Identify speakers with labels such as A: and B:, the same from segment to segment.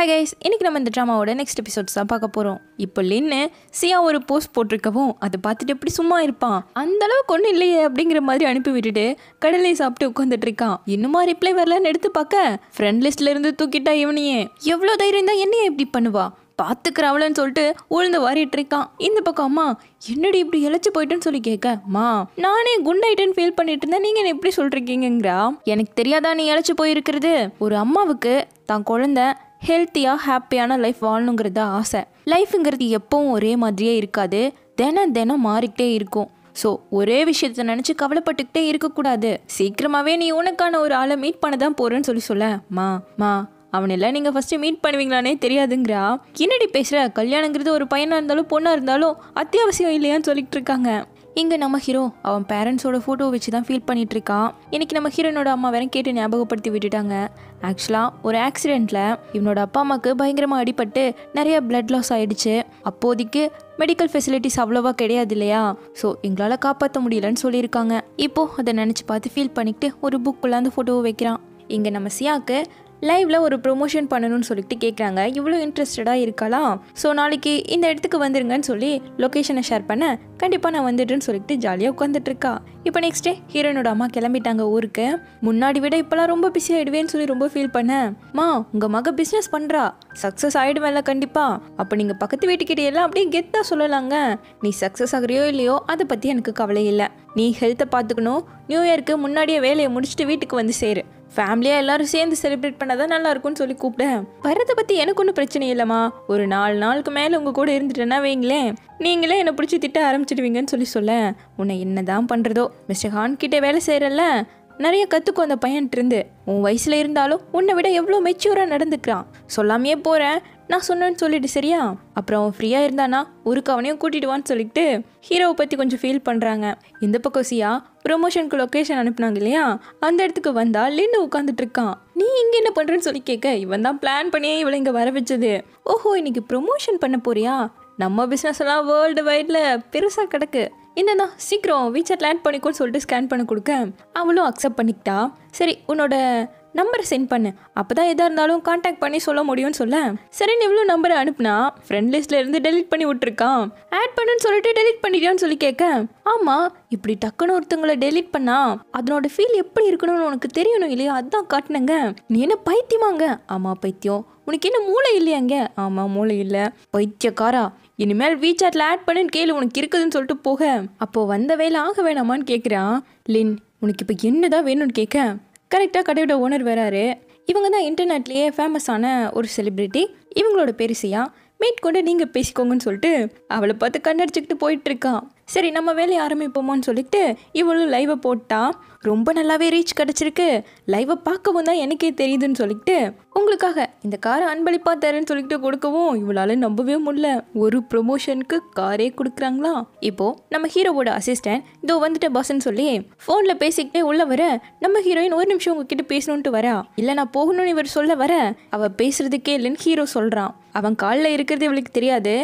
A: hi guys இன்னைக்கு நம்ம இந்த ட்ராமாவோட நெக்ஸ்ட் எபிசோட்ஸ் தான் பார்க்க போகிறோம் இப்போ லின்னு சியா ஒரு போஸ்ட் போட்டிருக்கவும் அதை பார்த்துட்டு எப்படி சும்மா இருப்பான் அந்த அளவுக்கு ஒன்றும் இல்லையே அப்படிங்கிற மாதிரி அனுப்பி விட்டுட்டு கடலை சாப்பிட்டு உட்காந்துட்டு இருக்கான் இன்னுமா ரிப்ளை வரலன்னு எடுத்து பார்க்க ஃப்ரெண்ட் லிஸ்ட்ல இருந்து தூக்கிட்டா இவனையே எவ்வளோ தைரியம் தான் என்னையே இப்படி பண்ணுவா பார்த்துக்கிறாவளன்னு சொல்லிட்டு உளுந்து வாரிட்டு இருக்கான் இந்த பக்கம் அம்மா என்னடி இப்படி இழைச்சி போயிட்டுன்னு சொல்லி கேட்க மா நானே குண்டாயிட்டேன்னு ஃபீல் பண்ணிட்டு இருந்தேன் நீங்க எப்படி சொல்றீங்கிறா எனக்கு தெரியாதா நீ இழைச்சி போயிருக்கிறது ஒரு அம்மாவுக்கு தான் குழந்தை ஹெல்த்தியாக ஹாப்பியான லைஃப் வாழணுங்கிறது ஆசை லைஃப்புங்கிறது எப்பவும் ஒரே மாதிரியே இருக்காது தினம் தினம் மாறிக்கிட்டே இருக்கும் ஸோ ஒரே விஷயத்தை நினச்சி கவலைப்பட்டுக்கிட்டே இருக்கக்கூடாது சீக்கிரமாகவே நீ உனக்கான ஒரு ஆளை மீட் பண்ண தான் போகிறேன்னு சொல்லி சொல்ல மா மா அவனெல்லாம் நீங்கள் ஃபஸ்ட்டு மீட் பண்ணுவீங்களானே தெரியாதுங்கிறா என்னடி பேசுகிற கல்யாணங்கிறது ஒரு பையனாக இருந்தாலும் பொண்ணாக இருந்தாலும் அத்தியாவசியம் இல்லையான்னு சொல்லிகிட்டு இருக்காங்க இங்கே நம்ம ஹீரோ அவன் பேரண்ட்ஸோட ஃபோட்டோ வச்சு தான் ஃபீல் இருக்கான் இன்றைக்கி நம்ம ஹீரோனோட அம்மா வேற கேட்டு ஞாபகப்படுத்தி விட்டுட்டாங்க ஆக்சுவலாக ஒரு ஆக்சிடெண்ட்டில் இவனோட அப்பா அம்மாவுக்கு பயங்கரமாக அடிபட்டு நிறைய பிளட் லாஸ் ஆகிடுச்சு அப்போதைக்கு மெடிக்கல் ஃபெசிலிட்டிஸ் அவ்வளோவா கிடையாது இல்லையா ஸோ எங்களால் காப்பாற்ற முடியலன்னு சொல்லியிருக்காங்க இப்போது அதை நினச்சி பார்த்து ஃபீல் பண்ணிக்கிட்டு ஒரு புக்குள்ள அந்த ஃபோட்டோவை வைக்கிறான் இங்கே நம்ம சியாவுக்கு லைவில் ஒரு ப்ரொமோஷன் பண்ணணும்னு சொல்லிட்டு கேட்குறாங்க இவ்வளோ இன்ட்ரெஸ்டடாக இருக்கலாம் ஸோ நாளைக்கு இந்த இடத்துக்கு வந்துருங்கன்னு சொல்லி லொக்கேஷனை ஷேர் பண்ண கண்டிப்பாக நான் வந்துடுறேன்னு சொல்லிட்டு ஜாலியாக உட்காந்துட்டு இருக்கா இப்போ நெக்ஸ்ட் டே ஹீரோனோட அம்மா கிளம்பிட்டாங்க ஊருக்கு முன்னாடி விட இப்பெல்லாம் ரொம்ப பிஸி ஆயிடுவேன்னு சொல்லி ரொம்ப ஃபீல் பண்ணேன் மா உங்கள் மக பிஸ்னஸ் பண்ணுறா சக்சஸ் ஆயிடுவேன்ல கண்டிப்பாக அப்போ நீங்கள் பக்கத்து வீட்டுக்கிட்டே எல்லாம் அப்படியே கெத்தாக சொல்லலாங்க நீ சக்சஸ் ஆகிறியோ இல்லையோ அதை பற்றி எனக்கு கவலை இல்லை நீ ஹெல்த்தை பார்த்துக்கணும் நியூ இயருக்கு முன்னாடியே வேலையை முடிச்சுட்டு வீட்டுக்கு வந்து சேரு ஃபேமிலியாக எல்லாரும் சேர்ந்து செலிப்ரேட் பண்ணால் தான் நல்லா இருக்கும்னு சொல்லி கூப்பிட்டேன் வரதை பற்றி எனக்கு ஒன்றும் பிரச்சனை இல்லைம்மா ஒரு நாலு நாளுக்கு மேலே உங்கள் கூட இருந்துட்டேன்னா வைங்களேன் நீங்களே என்னை பிடிச்சி திட்ட ஆரம்பிச்சிடுவீங்கன்னு சொல்லி சொல்ல உன்னை என்ன தான் பண்ணுறதோ ஹான் கிட்டே வேலை செய்கிறல்ல நிறைய கற்றுக்கும் அந்த பையன்ட்டு இருந்து உன் வயசில் இருந்தாலும் உன்னை விட எவ்வளோ மெச்சூராக நடந்துக்கிறான் சொல்லாமையே போகிறேன் நான் சொன்னேன்னு சொல்லிட்டு சரியா அப்புறம் அவன் ஃப்ரீயாக இருந்தானா ஒரு கவனையும் கூட்டிடுவான்னு சொல்லிட்டு ஹீரோவை பற்றி கொஞ்சம் ஃபீல் பண்ணுறாங்க இந்த பக்கம் சியா ப்ரொமோஷனுக்கு லொக்கேஷன் அனுப்புனாங்க இல்லையா அந்த இடத்துக்கு வந்தா லின்னு உட்காந்துட்டு இருக்கான் நீ இங்கே என்ன பண்ணுறேன்னு சொல்லி கேட்க இவன் தான் பிளான் பண்ணியே இவளை இங்கே வர வச்சது ஓஹோ இன்னைக்கு ப்ரொமோஷன் பண்ண போறியா நம்ம பிஸ்னஸ் எல்லாம் வேர்ல்டு வைடில் பெருசாக கிடக்கு என்னண்ணா சீக்கிரம் வீச்சர் லேண்ட் பண்ணிக்கோன்னு சொல்லிட்டு ஸ்கேன் பண்ண கொடுக்க அவளும் அக்செப்ட் பண்ணிக்கிட்டா சரி உன்னோட நம்பரை சென்ட் பண்ணு அப்போ தான் எதாக இருந்தாலும் காண்டாக்ட் பண்ணி சொல்ல முடியும்னு சொல்ல சரின்னு இவ்வளோ நம்பரை அனுப்புனா ஃப்ரெண்ட் இருந்து டெலிட் பண்ணி விட்டுருக்கான் ஆட் பண்ணுன்னு சொல்லிட்டு டெலிட் பண்ணிட்டியான்னு சொல்லி கேட்க ஆமாம் இப்படி டக்குன்னு ஒருத்தங்களை டெலிட் பண்ணா அதனோட ஃபீல் எப்படி இருக்கணும்னு உனக்கு தெரியணும் இல்லையா அதான் காட்டினங்க நீ என்ன பைத்தியமாங்க ஆமாம் பைத்தியம் உனக்கு என்ன மூளை இல்லையாங்க ஆமாம் மூளை இல்லை பைத்தியக்காரா இனிமேல் வீச்சாட்டில் ஆட் பண்ணுன்னு கேளு உனக்கு இருக்குதுன்னு சொல்லிட்டு போக அப்போ வந்த வேலை ஆக வேணாமான்னு கேட்குறான் லின் உனக்கு இப்போ என்னதான் வேணும்னு கேட்க கரெக்டாக கடையோட ஓனர் வராரு இவங்க தான் இன்டர்நெட்லேயே ஃபேமஸான ஒரு செலிப்ரிட்டி இவங்களோட பேர் சியா கொண்டு நீங்கள் பேசிக்கோங்கன்னு சொல்லிட்டு அவளை பார்த்து கண்ணடிச்சுக்கிட்டு போயிட்டுருக்கான் சரி நம்ம வேலையை ஆரம்பிப்போமோன்னு சொல்லிட்டு இவளும் லைவை போட்டா ரொம்ப நல்லாவே ரீச் கிடச்சிருக்கு லைவை பார்க்கவும் தான் எனக்கே தெரியுதுன்னு சொல்லிட்டு உங்களுக்காக இந்த காரை அன்பளிப்பாக தரேன்னு சொல்லிட்டு கொடுக்கவும் இவளால் நம்பவே முடியல ஒரு ப்ரொமோஷனுக்கு காரே கொடுக்குறாங்களா இப்போது நம்ம ஹீரோவோட அசிஸ்டன்ட் இதோ வந்துட்ட பாஸ்ன்னு சொல்லி ஃபோனில் பேசிக்கிட்டே உள்ள வர நம்ம ஹீரோயின் ஒரு நிமிஷம் உங்ககிட்ட பேசணுன்ட்டு வரா இல்லை நான் போகணும்னு இவர் சொல்ல வர அவள் பேசுறதுக்கே இல்லைன்னு ஹீரோ சொல்கிறான் அவன் காலில் இருக்கிறது இவளுக்கு தெரியாது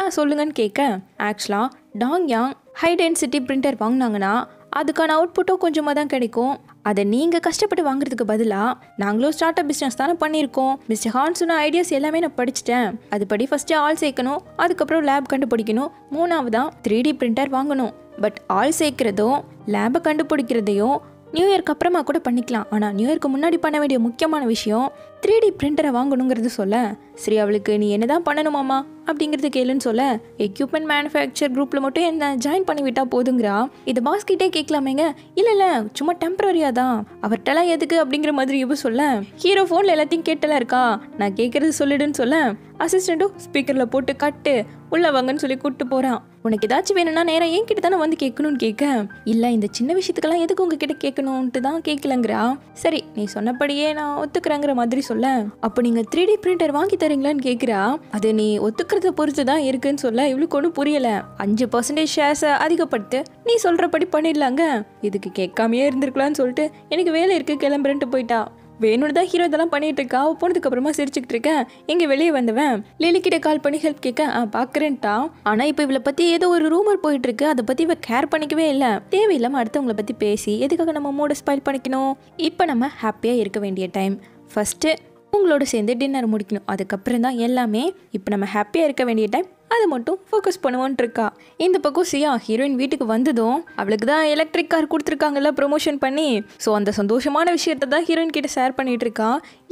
A: ஆ சொல்லுங்கன்னு கேட்க ஆக்சுவலாக டாங் யாங் ஹை டென்சிட்டி பிரிண்டர் வாங்கினாங்கன்னா அதுக்கான அவுட்புட்டும் கொஞ்சமாக தான் கிடைக்கும் அதை நீங்கள் கஷ்டப்பட்டு வாங்குறதுக்கு பதிலாக நாங்களும் ஸ்டார்ட் அப் பிஸ்னஸ் தானே பண்ணியிருக்கோம் மிஸ்டர் ஹான் சொன்ன ஐடியாஸ் எல்லாமே நான் படிச்சுட்டேன் அதுபடி ஃபஸ்ட்டு ஆள் சேர்க்கணும் அதுக்கப்புறம் லேப் கண்டுபிடிக்கணும் மூணாவதாக த்ரீ டி பிரிண்டர் வாங்கணும் பட் ஆள் சேர்க்கிறதும் லேபை கண்டுபிடிக்கிறதையும் நியூ இயர்க்கு அப்புறமா கூட பண்ணிக்கலாம் ஆனால் நியூ இயர்க்கு முன்னாடி பண்ண வேண்டிய முக்கியமான விஷயம் த்ரீ டி பிரிண்டரை வாங்கணுங்கிறது சொல்ல சரி அவளுக்கு நீ என்ன தான் பண்ணணுமாமா அப்படிங்கிறது கேளுன்னு சொல்ல எக்யூப்மெண்ட் மேனுஃபேக்சர் குரூப்பில் மட்டும் என்ன ஜாயின் பண்ணிவிட்டா போதுங்கிறா இது பாஸ்கிட்டே கேட்கலாமேங்க இல்லை இல்லை சும்மா டெம்பரரியாக தான் அவர்கிட்டலாம் எதுக்கு அப்படிங்கிற மாதிரி இவ சொல்ல ஹீரோ ஃபோனில் எல்லாத்தையும் கேட்டலாம் இருக்கா நான் கேட்குறது சொல்லிடுன்னு சொல்ல அசிஸ்டண்ட்டும் ஸ்பீக்கரில் போட்டு கட்டு உள்ளே வாங்கன்னு சொல்லி கூப்பிட்டு போகிறான் உனக்கு ஏதாச்சும் வேணும்னா நேராக ஏன் கிட்ட தானே வந்து கேட்கணும்னு கேட்க இல்லை இந்த சின்ன விஷயத்துக்கெல்லாம் எதுக்கு உங்ககிட்ட கேட்கணும்ன்ட்டு தான் கேட்கலங்கிறா சரி நீ சொன்னபடியே நான் ஒத்துக்கிறேங்கிற மாதிரி சொல்ல அப்போ நீங்கள் த்ரீ டி பிரிண்டர் வாங்கி தரீங்களான்னு கேட்குறா அது நீ ஒத்துக்கிறத பொறுத்து தான் இருக்குன்னு சொல்ல இவ்வளவு கொண்டு புரியலை அஞ்சு பர்சன்டேஜ் ஷேர்ஸை அதிகப்படுத்து நீ சொல்கிறபடி பண்ணிடலாங்க இதுக்கு கேட்காமையே இருந்திருக்கலாம்னு சொல்லிட்டு எனக்கு வேலை இருக்குது கிளம்புறேன்ட்டு போயிட்டா வேணும்னு தான் ஹீரோ இதெல்லாம் பண்ணிட்டு இருக்கா அவள் போனதுக்கப்புறமா சிரிச்சுக்கிட்டு இருக்கேன் இங்கே வெளியே வந்தவன் கிட்ட கால் பண்ணி ஹெல்ப் கேட்க ஆ பார்க்குறேன்டா ஆனால் இப்போ இவளை பற்றி ஏதோ ஒரு ரூமர் போயிட்டு இருக்கு அதை பற்றி இவ கேர் பண்ணிக்கவே இல்லை தேவையில்லாமல் அடுத்தவங்களை பற்றி பேசி எதுக்காக நம்ம மூட ஸ்பாயில் பண்ணிக்கணும் இப்போ நம்ம ஹாப்பியாக இருக்க வேண்டிய டைம் ஃபஸ்ட்டு உங்களோட சேர்ந்து டின்னர் முடிக்கணும் அதுக்கப்புறம் தான் எல்லாமே இப்போ நம்ம ஹாப்பியாக இருக்க வேண்டிய டைம் அது மட்டும் ஃபோக்கஸ் பண்ணுவோன்ட்டுருக்கா இருக்கா இந்த பக்கம் சியா ஹீரோயின் வீட்டுக்கு வந்ததும் அவளுக்கு தான் எலக்ட்ரிக் கார் கொடுத்துருக்காங்கல்ல ப்ரொமோஷன் பண்ணி ஸோ அந்த சந்தோஷமான விஷயத்தை தான் ஹீரோயின் கிட்ட ஷேர் பண்ணிட்டு இருக்கா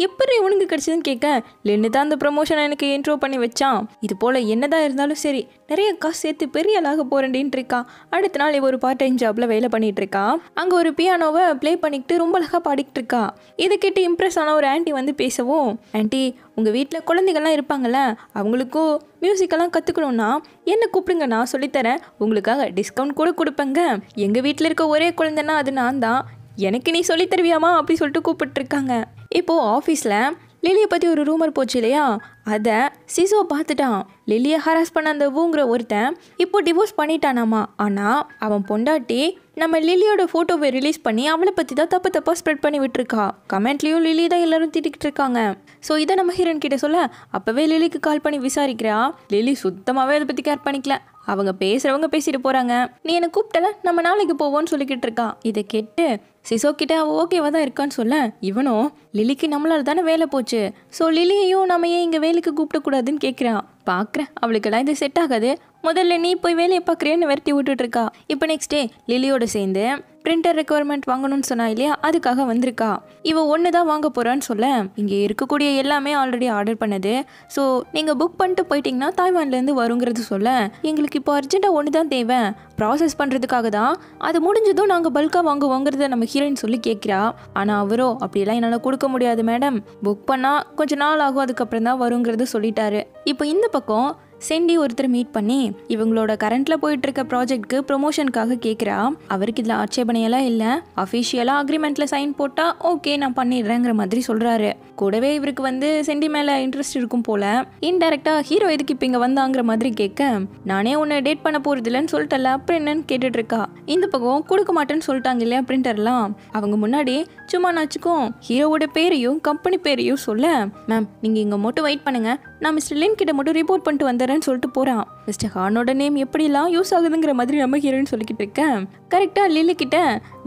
A: எப்படி இவனுக்கு கிடைச்சதுன்னு கேட்க லென்னு தான் அந்த ப்ரொமோஷன் எனக்கு இன்ட்ரோ பண்ணி வச்சான் இது போல் என்னதான் இருந்தாலும் சரி நிறைய காசு சேர்த்து பெரிய அழகாக போறேன்டின்ட்டு இருக்கா அடுத்த நாள் இவ ஒரு பார்ட் டைம் ஜாப்பில் வேலை பண்ணிட்டு இருக்கா அங்கே ஒரு பியானோவை ப்ளே பண்ணிக்கிட்டு ரொம்ப அழகாக பாடிக்கிட்டு இருக்கா இதை கேட்டு இம்ப்ரெஸ் ஆன ஒரு ஆண்டி வந்து பேசவும் ஆண்டி உங்கள் வீட்டில் குழந்தைகள்லாம் இருப்பாங்கள்ல அவங்களுக்கும் மியூசிக்கெல்லாம் கற்றுக்கணுன்னா என்ன கூப்பிடுங்க நான் சொல்லித்தரேன் உங்களுக்காக டிஸ்கவுண்ட் கூட கொடுப்பேங்க எங்கள் வீட்டில் இருக்க ஒரே குழந்தைன்னா அது நான் தான் எனக்கு நீ சொல்லித்தருவியாமா அப்படி சொல்லிட்டு கூப்பிட்டுருக்காங்க இப்போது ஆஃபீஸில் லிலியை பற்றி ஒரு ரூமர் போச்சு இல்லையா அதை சிசுவை பார்த்துட்டான் லில்லியை ஹராஸ் பண்ண அந்த ஊங்குற ஒருத்தன் இப்போ டிவோர்ஸ் பண்ணிட்டானாமா ஆனால் அவன் பொண்டாட்டி நம்ம லில்லியோட ஃபோட்டோவை ரிலீஸ் பண்ணி அவளை பற்றி தான் தப்பு தப்பாக ஸ்ப்ரெட் பண்ணி விட்டுருக்கா கமெண்ட்லேயும் லில்லி தான் எல்லாரும் திட்டிக்கிட்டு இருக்காங்க ஸோ இதை நம்ம ஹீரோன் கிட்ட சொல்ல அப்போவே லில்லிக்கு கால் பண்ணி விசாரிக்கிறா லில்லி சுத்தமாகவே அதை பற்றி கேர் பண்ணிக்கல அவங்க பேசுகிறவங்க பேசிட்டு போகிறாங்க நீ என்னை கூப்பிட்டல நம்ம நாளைக்கு போவோம்னு சொல்லிக்கிட்டு இருக்கா இதை கேட்டு சிசோ கிட்ட அவள் ஓகேவா தான் இருக்கான்னு சொல்ல இவனும் லிலிக்கு நம்மளால் தானே வேலை போச்சு ஸோ லிலியையும் நம்ம ஏன் இங்கே வேலைக்கு கூப்பிடக்கூடாதுன்னு கேட்குறான் பார்க்குறேன் அவளுக்கெல்லாம் இது செட் ஆகாது முதல்ல நீ போய் வேலையை பார்க்குறேன்னு விரட்டி விட்டுட்ருக்கா இப்போ நெக்ஸ்ட் டே லிலியோட சேர்ந்து பிரிண்டர் ரெக்குவயர்மெண்ட் வாங்கணும்னு சொன்னா இல்லையா அதுக்காக வந்திருக்கா இவ ஒன்று தான் வாங்க போகிறான்னு சொல்ல இங்கே இருக்கக்கூடிய எல்லாமே ஆல்ரெடி ஆர்டர் பண்ணது ஸோ நீங்கள் புக் பண்ணிட்டு போயிட்டீங்கன்னா தாய்வான்லேருந்து வருங்கிறது சொல்ல எங்களுக்கு இப்போ அர்ஜென்ட்டாக ஒன்று தான் தேவை ப்ராசஸ் பண்ணுறதுக்காக தான் அது முடிஞ்சதும் நாங்கள் பல்காக வாங்குவோங்கிறத நம்ம ஹீரோயின் சொல்லி கேட்குறா ஆனால் அவரோ அப்படியெல்லாம் என்னால் கொடுக்க கொடுக்க முடியாது மேடம் புக் பண்ணா கொஞ்ச நாள் ஆகும் அதுக்கப்புறம் தான் வருங்கிறது சொல்லிட்டாரு இப்போ இந்த பக்கம் செண்டி ஒருத்தர் மீட் பண்ணி இவங்களோட கரண்ட்ல போயிட்டு இருக்க ப்ராஜெக்ட்க்கு ப்ரொமோஷனுக்காக கேட்குறா அவருக்கு இதில் ஆட்சேபனையெல்லாம் இல்லை அஃபிஷியலாக அக்ரிமெண்ட்ல சைன் போட்டா ஓகே நான் பண்ணிடுறேங்கிற மாதிரி சொல்றாரு கூடவே இவருக்கு வந்து செண்டி மேல இன்ட்ரெஸ்ட் இருக்கும் போல இன்டெரக்டா ஹீரோ எதுக்கு இப்போ இங்கே வந்தாங்கிற மாதிரி கேட்க நானே உன்னை டேட் பண்ண போறது இல்லைன்னு சொல்லிட்டல அப்புறம் என்னன்னு கேட்டுட்டு இருக்கா இந்த பக்கம் கொடுக்க மாட்டேன்னு சொல்லிட்டாங்க இல்லையா பிரிண்டர்லாம் அவங்க முன்னாடி அச்சுமா நாச்சுக்கும் ஹீரோவோட பேரையும் கம்பெனி பேரையும் சொல்ல மேம் நீங்கள் இங்கே மட்டும் வெயிட் பண்ணுங்கள் நான் மிஸ்டர் லின் கிட்ட மட்டும் ரிப்போர்ட் பண்ணிட்டு வந்துடுறேன்னு சொல்லிட்டு போகிறான் மிஸ்டர் ஹானோட நேம் எப்படிலாம் யூஸ் ஆகுதுங்கிற மாதிரி நம்ம ஹீரோன்னு சொல்லிக்கிட்டு இருக்கேன் கரெக்டாக கிட்ட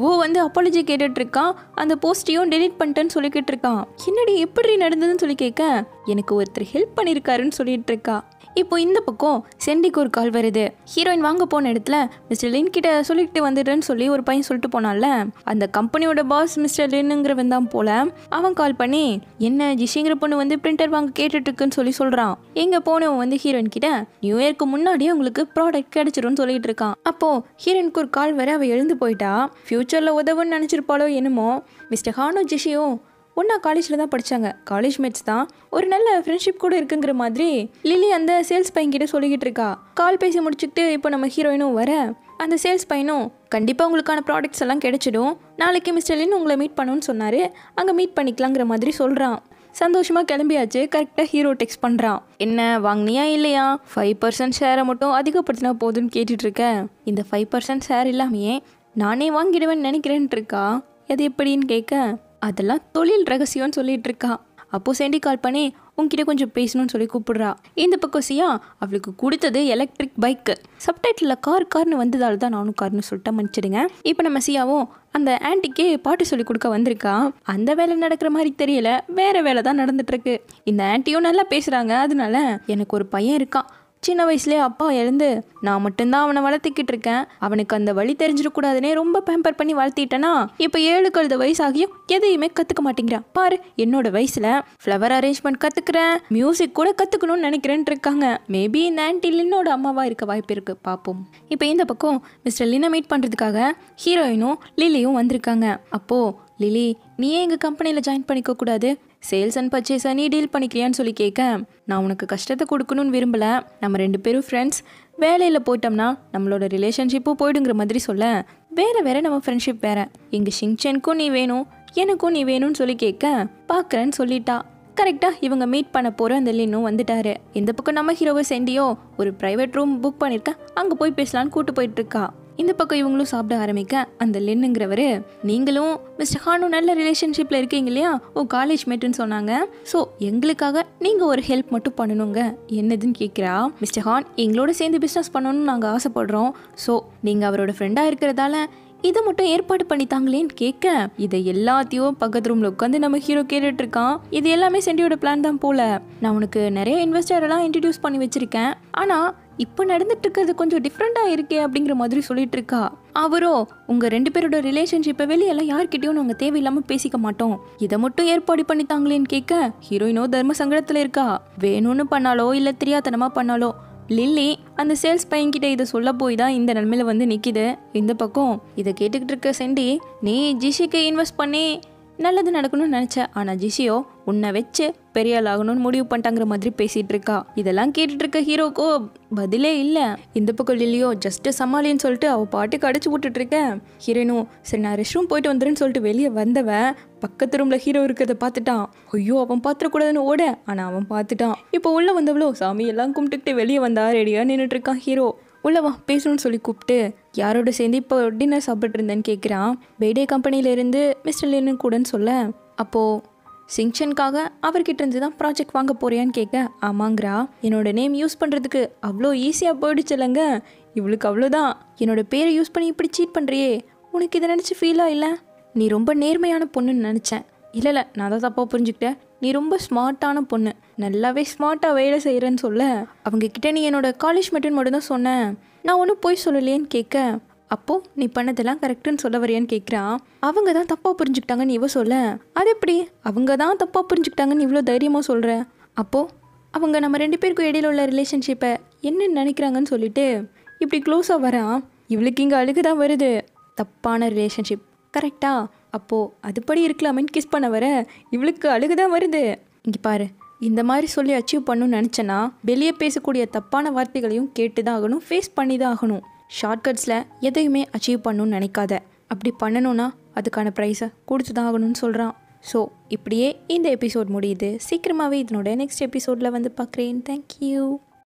A: ஓ வந்து அப்பாலஜி கேட்டுட்டு இருக்கான் அந்த போஸ்ட்டையும் டெலிட் பண்ணிட்டேன்னு சொல்லிக்கிட்டு இருக்கான் என்னடி எப்படி நடந்ததுன்னு சொல்லி கேட்க எனக்கு ஒருத்தர் ஹெல்ப் பண்ணியிருக்காருன்னு சொல்லிட்டு இருக்கா இப்போ இந்த பக்கம் செண்டிக்கு ஒரு கால் வருது ஹீரோயின் வாங்க போன இடத்துல மிஸ்டர் லின் கிட்ட சொல்லிட்டு வந்துடுறேன்னு சொல்லி ஒரு பையன் சொல்லிட்டு போனால அந்த கம்பெனியோட பாஸ் மிஸ்டர் லின்னுங்கிறவன் தான் போல அவன் கால் பண்ணி என்ன ஜிஷிங்கிற பொண்ணு வந்து பிரிண்டர் வாங்க கேட்டுட்டு இருக்குன்னு சொல்லி சொல்றான் எங்க போனவன் வந்து ஹீரோயின் கிட்ட நியூ இயர்க்கு இதுக்கு முன்னாடியே உங்களுக்கு ப்ராடக்ட் கிடைச்சிரும்னு சொல்லிட்டு இருக்கான் அப்போ ஹீரனுக்கு ஒரு கால் வர அவள் எழுந்து போயிட்டா ஃப்யூச்சரில் உதவுன்னு நினச்சிருப்பாளோ என்னமோ மிஸ்டர் ஹானோ ஜிஷியோ ஒன்றா காலேஜில் தான் படித்தாங்க காலேஜ் மேட்ஸ் தான் ஒரு நல்ல ஃப்ரெண்ட்ஷிப் கூட இருக்குங்கிற மாதிரி லில்லி அந்த சேல்ஸ் பையன்கிட்ட சொல்லிக்கிட்டு இருக்கா கால் பேசி முடிச்சுட்டு இப்போ நம்ம ஹீரோயினும் வர அந்த சேல்ஸ் பையனும் கண்டிப்பாக உங்களுக்கான ப்ராடக்ட்ஸ் எல்லாம் கிடைச்சிடும் நாளைக்கு மிஸ்டர் லின் உங்களை மீட் பண்ணணும்னு சொன்னார் அங்கே மீட் பண்ணிக்கலாங்கிற மாதிரி சொல்கிறான் சந்தோஷமாக கிளம்பியாச்சு கரெக்டாக ஹீரோ டெக்ஸ்ட் பண்ணுறான் என்ன வாங்கினியா இல்லையா ஃபைவ் பர்சன்ட் ஷேரை மட்டும் அதிகப்படுத்தினா போதும்னு இருக்கேன் இந்த ஃபைவ் பர்சன்ட் ஷேர் இல்லாமையே நானே வாங்கிடுவேன்னு நினைக்கிறேன்ட்டு இருக்கா அது எப்படின்னு கேட்க அதெல்லாம் தொழில் ரகசியம்னு சொல்லிட்டு இருக்கா அப்போ சேண்டி கால் பண்ணி உங்ககிட்ட கொஞ்சம் பேசணும்னு சொல்லி கூப்பிடுறா இந்த பக்கம் சியா அவளுக்கு கொடுத்தது எலக்ட்ரிக் பைக்கு சப்டைட்டில் கார் கார்னு வந்ததால் தான் நானும் கார்னு சொல்லிட்டு மன்னிச்சிடுங்க இப்போ நம்ம சியாவும் அந்த ஆண்டிக்கே பாட்டு சொல்லி கொடுக்க வந்திருக்கா அந்த வேலை நடக்கிற மாதிரி தெரியல வேற வேலை தான் நடந்துட்டு இருக்கு இந்த ஆண்டியும் நல்லா பேசுறாங்க அதனால எனக்கு ஒரு பையன் இருக்கான் சின்ன வயசுலேயே அப்பா எழுந்து நான் மட்டும்தான் அவனை வளர்த்திக்கிட்டு இருக்கேன் அவனுக்கு அந்த வழி தெரிஞ்சிடக்கூடாதுன்னே ரொம்ப பேம்பர் பண்ணி வளர்த்திட்டேனா இப்போ ஏழு கழுத வயசாகியும் எதையுமே கற்றுக்க மாட்டேங்கிறான் பாரு என்னோட வயசில் ஃப்ளவர் அரேஞ்ச்மெண்ட் கத்துக்கிறேன் மியூசிக் கூட கத்துக்கணும்னு நினைக்கிறேன்னு இருக்காங்க மேபி இந்த ஆன்டி லின்னோட அம்மாவாக இருக்க வாய்ப்பு இருக்கு பார்ப்போம் இப்போ இந்த பக்கம் மிஸ்டர் லினை மீட் பண்ணுறதுக்காக ஹீரோயினும் லிலியும் வந்திருக்காங்க அப்போ லிலி நீ எங்கள் கம்பெனியில் ஜாயின் பண்ணிக்க கூடாது சேல்ஸ் அண்ட் பர்ச்சேஸை நீ டீல் பண்ணிக்கிறியான்னு சொல்லி கேட்க நான் உனக்கு கஷ்டத்தை கொடுக்கணும்னு விரும்பலை நம்ம ரெண்டு பேரும் ஃப்ரெண்ட்ஸ் வேலையில் போயிட்டோம்னா நம்மளோட ரிலேஷன்ஷிப்பும் போயிடுங்கிற மாதிரி சொல்ல வேறு வேறு நம்ம ஃப்ரெண்ட்ஷிப் வேறு எங்கள் ஷிங்சென்க்கும் நீ வேணும் எனக்கும் நீ வேணும்னு சொல்லி கேட்க பார்க்குறேன்னு சொல்லிட்டா கரெக்டாக இவங்க மீட் பண்ண போகிற அந்த லின்னும் வந்துட்டாரு இந்த பக்கம் நம்ம ஹீரோவை செண்டியோ ஒரு ப்ரைவேட் ரூம் புக் பண்ணியிருக்கேன் அங்கே போய் பேசலான்னு கூட்டு போயிட்டுருக்கா இந்த பக்கம் இவங்களும் சாப்பிட ஆரம்பிக்க அந்த லென்னுங்கிறவர் நீங்களும் மிஸ்டர் ஹானும் நல்ல ரிலேஷன்ஷிப்பில் இருக்கீங்க இல்லையா ஓ காலேஜ் மேட்டுன்னு சொன்னாங்க ஸோ எங்களுக்காக நீங்கள் ஒரு ஹெல்ப் மட்டும் பண்ணணுங்க என்னதுன்னு கேட்குறா மிஸ்டர் ஹான் எங்களோட சேர்ந்து பிஸ்னஸ் பண்ணணும்னு நாங்கள் ஆசைப்படுறோம் ஸோ நீங்கள் அவரோட ஃப்ரெண்டாக இருக்கிறதால இதை மட்டும் ஏற்பாடு பண்ணித்தாங்களேன்னு கேட்க இதை எல்லாத்தையும் பக்கத்து ரூம்ல உட்காந்து நம்ம ஹீரோ கேட்டுட்டு இருக்கான் இது எல்லாமே செண்டியோட பிளான் தான் போல நான் உனக்கு நிறைய இன்வெஸ்டர் எல்லாம் இன்ட்ரடியூஸ் பண்ணி வச்சிருக்கேன் ஆனா இப்போ நடந்துட்டு இருக்கிறது கொஞ்சம் டிஃப்ரெண்டா இருக்கே அப்படிங்கிற மாதிரி சொல்லிட்டு இருக்கா அவரோ உங்க ரெண்டு பேரோட ரிலேஷன்ஷிப்பை வெளியெல்லாம் யார்கிட்டயும் நாங்க தேவையில்லாம பேசிக்க மாட்டோம் இதை மட்டும் ஏற்பாடு பண்ணித்தாங்களேன்னு கேட்க ஹீரோயினோ தர்ம சங்கடத்துல இருக்கா வேணும்னு பண்ணாலோ இல்ல தெரியாதனமா பண்ணாலோ லில்லி அந்த சேல்ஸ் பையன்கிட்ட இதை சொல்ல போய் தான் இந்த நிலமையில வந்து நிற்கிது இந்த பக்கம் இதை கேட்டுக்கிட்டு இருக்க செண்டி நீ ஜிஷிக்கு இன்வெஸ்ட் பண்ணி நல்லது நடக்கணும்னு நினச்ச ஆனால் ஜிஷியோ உன்னை வச்சு பெரிய ஆள் ஆகணும்னு முடிவு பண்ணிட்டாங்கிற மாதிரி பேசிட்டு இருக்கா இதெல்லாம் கேட்டுட்டு இருக்க ஹீரோக்கோ பதிலே இல்லை இந்த பக்கம் இல்லையோ ஜஸ்ட் சமாளின்னு சொல்லிட்டு அவள் பாட்டுக்கு அடிச்சு விட்டுட்டு இருக்கேன் ஹீரோனும் சரி நான் ரெஸ்ட் ரூம் போயிட்டு வந்துடுன்னு சொல்லிட்டு வெளியே வந்தவன் பக்கத்து ரூமில் ஹீரோ இருக்கிறத பார்த்துட்டான் ஐயோ அவன் பார்த்துடக்கூடாதுன்னு ஓட ஆனால் அவன் பார்த்துட்டான் இப்போ உள்ளே வந்தவளோ சாமி எல்லாம் கும்பிட்டுக்கிட்டு வெளியே வந்தா ரெடியாக நின்றுட்டு இருக்கான் ஹீரோ உள்ளவா பேசணும்னு சொல்லி கூப்பிட்டு யாரோட சேர்ந்து இப்போ டின்னர் சாப்பிட்ருந்தேன்னு கேட்குறான் பேடே கம்பெனியிலேருந்து மிஸ்டர் லின்னு கூடன்னு சொல்ல அப்போது சிங்சனுக்காக அவர்கிட்ட இருந்து தான் ப்ராஜெக்ட் வாங்க போறியான்னு கேட்க ஆமாங்கிறா என்னோட நேம் யூஸ் பண்ணுறதுக்கு அவ்வளோ ஈஸியாக போயிடுச்சு இல்லைங்க இவளுக்கு அவ்வளோதான் என்னோட பேரை யூஸ் பண்ணி இப்படி சீட் பண்ணுறியே உனக்கு இதை நினச்சி ஃபீலாக இல்லை நீ ரொம்ப நேர்மையான பொண்ணுன்னு நினச்சேன் இல்லை இல்லை நான் தான் தப்பா புரிஞ்சுக்கிட்டேன் நீ ரொம்ப ஸ்மார்ட்டான பொண்ணு நல்லாவே ஸ்மார்ட்டாக வேலை செய்கிறேன்னு சொல்ல அவங்க கிட்ட நீ என்னோட காலேஜ் மட்டும் மட்டும் தான் சொன்னேன் நான் ஒன்றும் போய் சொல்லலையேன்னு கேட்க அப்போது நீ பண்ணதெல்லாம் கரெக்டுன்னு சொல்ல வரையான்னு கேட்குறான் அவங்க தான் தப்பாக புரிஞ்சுக்கிட்டாங்கன்னு இவ சொல்ல அது எப்படி அவங்க தான் தப்பாக புரிஞ்சுக்கிட்டாங்கன்னு இவ்வளோ தைரியமாக சொல்கிற அப்போது அவங்க நம்ம ரெண்டு பேருக்கும் இடையில உள்ள ரிலேஷன்ஷிப்பை என்னென்னு நினைக்கிறாங்கன்னு சொல்லிட்டு இப்படி க்ளோஸாக வரான் இவளுக்கு இங்கே அழுகு தான் வருது தப்பான ரிலேஷன்ஷிப் கரெக்டா அப்போது அதுபடி இருக்கலாமேன்னு கிஸ் பண்ண வர இவளுக்கு அழுகு தான் வருது இங்கே பாரு இந்த மாதிரி சொல்லி அச்சீவ் பண்ணணும்னு நினச்சேன்னா வெளியே பேசக்கூடிய தப்பான வார்த்தைகளையும் கேட்டு தான் ஆகணும் ஃபேஸ் பண்ணி தான் ஆகணும் ஷார்ட்கட்ஸில் எதையுமே அச்சீவ் பண்ணணும்னு நினைக்காத அப்படி பண்ணணும்னா அதுக்கான ப்ரைஸை கொடுத்து தான் ஆகணும்னு சொல்கிறான் ஸோ இப்படியே இந்த எபிசோட் முடியுது சீக்கிரமாகவே இதனோட நெக்ஸ்ட் எபிசோடில் வந்து பார்க்குறேன் தேங்க்யூ